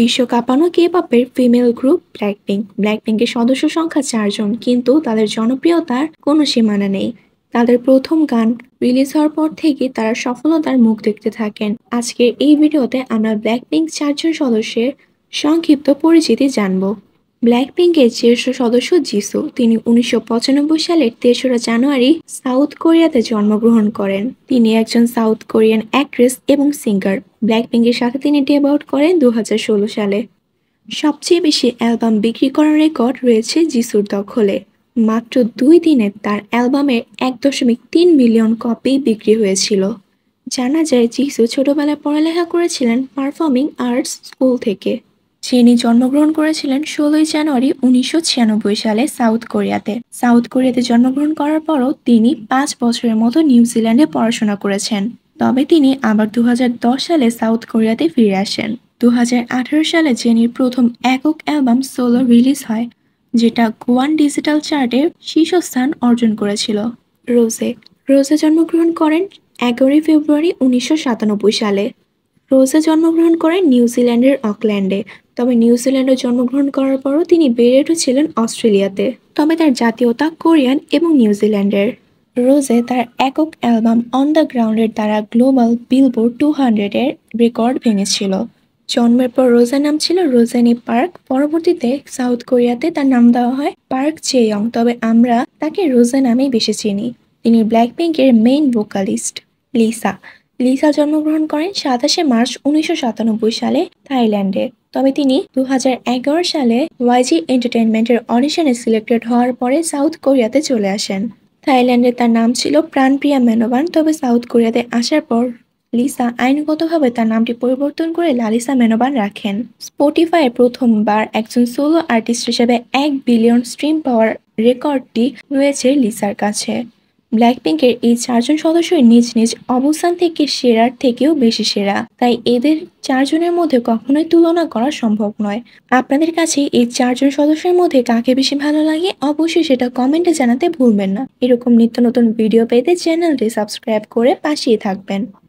বিশ্বকাপানো কে পাপের female group Blackpink ব্ল্যাক পিঙ্কের সদস্য সংখ্যা চারজন কিন্তু তাদের জনপ্রিয়তার কোনো সীমানা নেই তাদের প্রথম গান রিলিজ হওয়ার পর থেকে তারা সফলতার মুখ দেখতে থাকেন আজকের এই ভিডিওতে আমরা ব্ল্যাক পিঙ্ক চারজন সদস্যের সংক্ষিপ্ত পরিচিতি জানবো ব্ল্যাকপিঙ্কের জ্যেষ্ঠ সদস্য জিসু তিনি উনিশশো সালের তেসরা জানুয়ারি সাউথ কোরিয়াতে জন্মগ্রহণ করেন তিনি একজন সাউথ কোরিয়ান অ্যাক্ট্রেস এবং সিঙ্গার ব্ল্যাকপিঙ্কের সাথে তিনি ডেব আউট করেন দু সালে সবচেয়ে বেশি অ্যালবাম বিক্রি করার রেকর্ড রয়েছে জিসুর দখলে মাত্র দুই দিনে তার অ্যালবামের এক দশমিক তিন মিলিয়ন কপি বিক্রি হয়েছিল জানা যায় জিসু ছোটবেলায় পড়ালেখা করেছিলেন পারফর্মিং আর্টস স্কুল থেকে তিনি জন্মগ্রহণ করেছিলেন ষোলোই জানুয়ারি উনিশশো সালে সাউথ কোরিয়াতে সাউথ কোরিয়াতে জন্মগ্রহণ করার পরও তিনি পাঁচ বছরের মতো নিউজিল্যান্ডে পড়াশোনা করেছেন তবে তিনি আবার দু সালে সাউথ কোরিয়াতে ফিরে আসেন দু সালে জেনির প্রথম একক অ্যালবাম সোলো রিলিজ হয় যেটা গোয়ান ডিজিটাল চার্টে শীর্ষস্থান অর্জন করেছিল রোজে রোজে জন্মগ্রহণ করেন এগারোই ফেব্রুয়ারি উনিশশো সালে রোজে জন্মগ্রহণ করেন নিউজিল্যান্ডের অকল্যান্ডে তবে নিউজিল্যান্ডে জন্মগ্রহণ করার পরও তিনি বেড়ে উঠেছিলেন অস্ট্রেলিয়াতে তবে তার জাতীয়তা কোরিয়ান এবং নিউজিল্যান্ডের রোজে তার একক অ্যালবাম অন দ্য গ্রাউন্ডের দ্বারা গ্লোবাল বিলবোর্ড টু হান্ড্রেডের রেকর্ড ভেঙেছিল জন্মের পর রোজা নাম ছিল রোজানি পার্ক পরবর্তীতে সাউথ কোরিয়াতে তার নাম দেওয়া হয় পার্ক চেয়ং তবে আমরা তাকে রোজা নামেই বেশি চিনি তিনি ব্ল্যাক পিঙ্কের মেইন ভোকালিস্ট লিসা লিসা জন্মগ্রহণ করেন সাতাশে মার্চ উনিশশো সালে থাইল্যান্ডে তবে তিনি দু সালে ওয়াইজি এন্টারটেনমেন্টের অডিশনে সিলেক্টেড হওয়ার পরে সাউথ কোরিয়াতে চলে আসেন থাইল্যান্ডে তার নাম ছিল প্রাণপ্রিয়া মেনোবান তবে সাউথ কোরিয়াতে আসার পর লিসা আইনগতভাবে তার নামটি পরিবর্তন করে লালিসা মেনোবান রাখেন স্পটিফাই প্রথমবার একজন সোলো আর্টিস্ট হিসেবে এক বিলিয়ন স্ট্রিম পাওয়ার রেকর্ডটি রয়েছে লিসার কাছে ব্ল্যাকপিঙ্কের এই চারজন সদস্যই নিজ নিজ অবস্থান থেকে সেরার থেকেও বেশি সেরা তাই এদের চারজনের মধ্যে কখনোই তুলনা করা সম্ভব নয় আপনাদের কাছে এই চারজন সদস্যের মধ্যে কাকে বেশি ভালো লাগে অবশ্যই সেটা কমেন্টে জানাতে ভুলবেন না এরকম নিত্য নতুন ভিডিও পেতে চ্যানেলটি সাবস্ক্রাইব করে পাশিয়ে থাকবেন